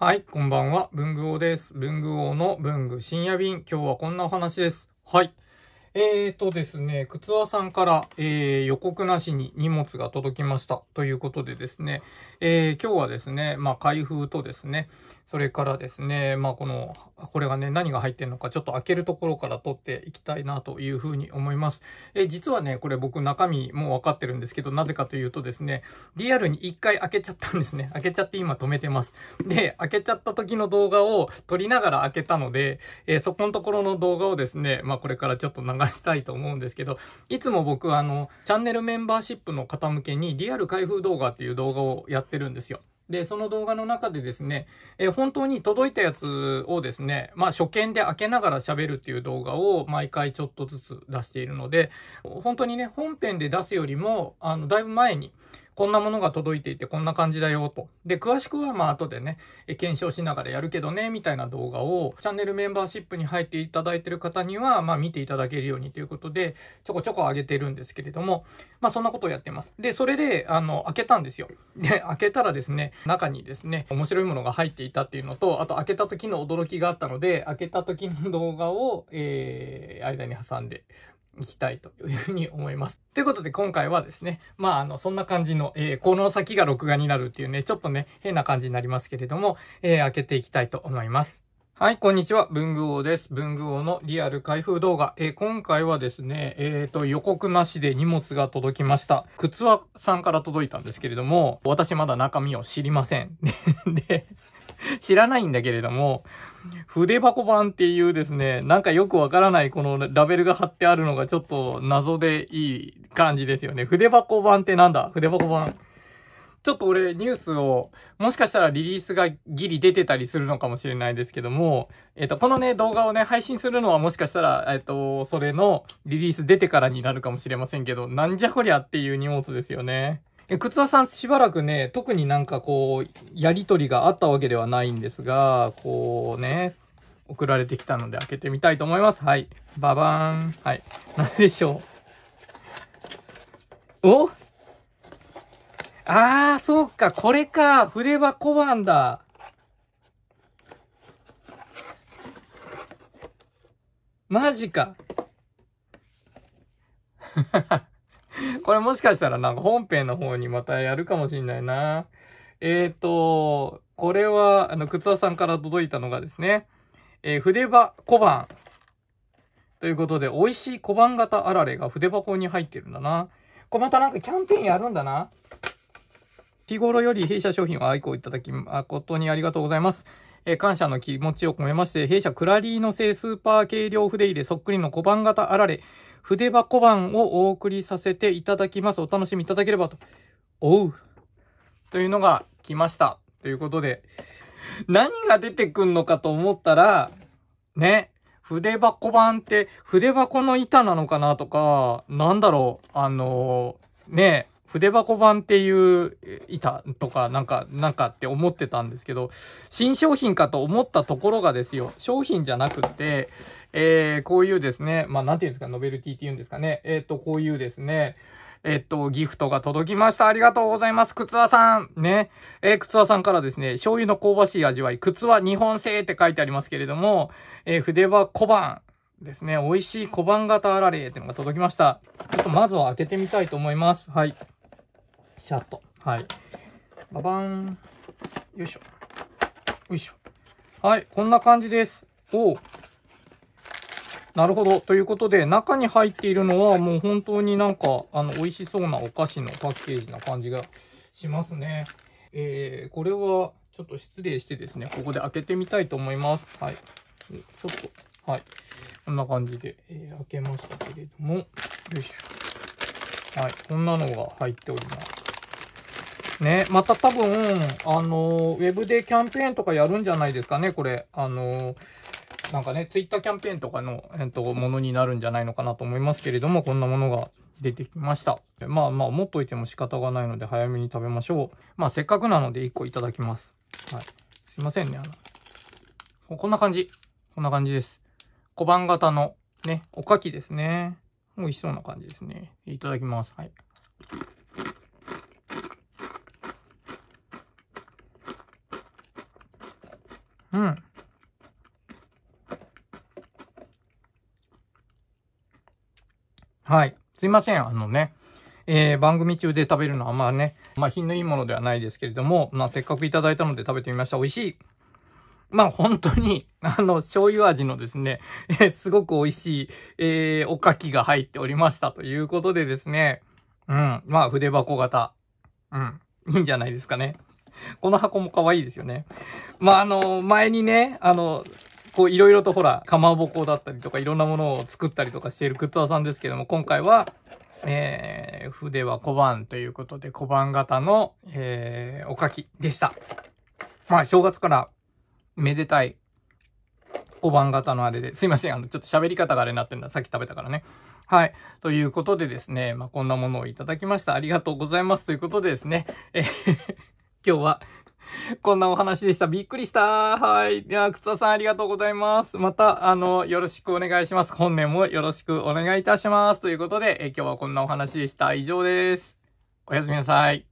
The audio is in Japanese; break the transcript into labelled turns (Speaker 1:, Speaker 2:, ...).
Speaker 1: はい、こんばんは。文具王です。文具王の文具深夜便。今日はこんなお話です。はい。えーとですね、くつわさんから、えー、予告なしに荷物が届きましたということでですね、えー、今日はですね、まあ、開封とですね、それからですね、まあ、この、これがね、何が入ってるのか、ちょっと開けるところから取っていきたいなというふうに思います。えー、実はね、これ僕中身もわ分かってるんですけど、なぜかというとですね、リアルに一回開けちゃったんですね。開けちゃって今止めてます。で、開けちゃった時の動画を撮りながら開けたので、えー、そこのところの動画をですね、まあ、これからちょっと話したいと思うんですけど、いつも僕、あの、チャンネルメンバーシップの方向けにリアル開封動画っていう動画をやってるんですよ。で、その動画の中でですね、え本当に届いたやつをですね、まあ初見で開けながら喋るっていう動画を毎回ちょっとずつ出しているので、本当にね、本編で出すよりも、あの、だいぶ前に、こんなものが届いていてこんな感じだよと。で、詳しくはまあ後でね、検証しながらやるけどね、みたいな動画をチャンネルメンバーシップに入っていただいてる方には、まあ見ていただけるようにということで、ちょこちょこ上げてるんですけれども、まあそんなことをやってます。で、それで、あの、開けたんですよ。で、開けたらですね、中にですね、面白いものが入っていたっていうのと、あと開けた時の驚きがあったので、開けた時の動画を、えー、間に挟んで、いきたいというふうに思います。ということで今回はですね、まああの、そんな感じの、えー、この先が録画になるっていうね、ちょっとね、変な感じになりますけれども、えー、開けていきたいと思います。はい、こんにちは。文具王です。文具王のリアル開封動画。えー、今回はですね、えっ、ー、と、予告なしで荷物が届きました。靴はさんから届いたんですけれども、私まだ中身を知りません。で、知らないんだけれども、筆箱版っていうですね、なんかよくわからないこのラベルが貼ってあるのがちょっと謎でいい感じですよね。筆箱版ってなんだ筆箱版。ちょっと俺ニュースを、もしかしたらリリースがギリ出てたりするのかもしれないですけども、えっと、このね、動画をね、配信するのはもしかしたら、えっと、それのリリース出てからになるかもしれませんけど、なんじゃこりゃっていう荷物ですよね。え、くつわさんしばらくね、特になんかこう、やりとりがあったわけではないんですが、こうね、送られてきたので開けてみたいと思います。はい。ババーン。はい。何でしょう。おあー、そうか。これか。筆は小判だ。マジか。これもしかしたらなんか本編の方にまたやるかもしんないな。えっ、ー、と、これは、あの、くつわさんから届いたのがですね、えー、筆箱小判。ということで、美味しい小判型あられが筆箱に入ってるんだな。これまたなんかキャンペーンやるんだな。日頃より弊社商品を愛好いただき、誠にありがとうございます。えー、感謝の気持ちを込めまして、弊社クラリーノ製スーパー軽量筆入れそっくりの小判型あられ、筆箱版をお送りさせていただきます。お楽しみいただければと。おう。というのが来ました。ということで、何が出てくんのかと思ったら、ね、筆箱版って筆箱の板なのかなとか、なんだろう、あのー、ね、筆箱版っていう板とか、なんか、なんかって思ってたんですけど、新商品かと思ったところがですよ、商品じゃなくて、えー、こういうですね、まあ、なんていうんですか、ノベルティっていうんですかね、えっ、ー、と、こういうですね、えっと、ギフトが届きました。ありがとうございます。くつわさん。ね。えー、くつわさんからですね、醤油の香ばしい味わい、くつわ日本製って書いてありますけれども、えー、筆は小判ですね。美味しい小判型あられってのが届きました。ちょっとまずは開けてみたいと思います。はい。シャッと。はい。ババン。よいしょ。よいしょ。はい、こんな感じです。おお。なるほど。ということで、中に入っているのは、もう本当になんか、あの、美味しそうなお菓子のパッケージな感じがしますね。えー、これは、ちょっと失礼してですね、ここで開けてみたいと思います。はい。ちょっと、はい。こんな感じで、えー、開けましたけれども、よいしょ。はい。こんなのが入っております。ね、また多分、あの、ウェブでキャンペーンとかやるんじゃないですかね、これ。あの、なんかね、ツイッターキャンペーンとかの、えっと、ものになるんじゃないのかなと思いますけれども、こんなものが出てきました。まあまあ、持っといても仕方がないので、早めに食べましょう。まあ、せっかくなので、1個いただきます。はい。すいませんね、あの。こんな感じ。こんな感じです。小判型の、ね、おかきですね。美味しそうな感じですね。いただきます。はい。うん。はい。すいません。あのね、えー、番組中で食べるのはまあね、まあ品のいいものではないですけれども、まあせっかくいただいたので食べてみました。美味しい。まあ本当に、あの、醤油味のですね、えー、すごく美味しい、えー、おかきが入っておりましたということでですね、うん、まあ筆箱型、うん、いいんじゃないですかね。この箱も可愛いですよね。まあ、あの、前にね、あの、こういろいろとほら、かまぼこだったりとかいろんなものを作ったりとかしているクッドさんですけども、今回は、えー、筆は小判ということで、小判型の、えー、おかきでした。まあ、正月からめでたい小判型のあれで、すいません、あの、ちょっと喋り方があれになってんだ。さっき食べたからね。はい。ということでですね、まあ、こんなものをいただきました。ありがとうございます。ということでですね、えー今日はこんなお話でした。びっくりした。はい。では、くつわさんありがとうございます。また、あの、よろしくお願いします。本年もよろしくお願いいたします。ということで、え今日はこんなお話でした。以上です。おやすみなさい。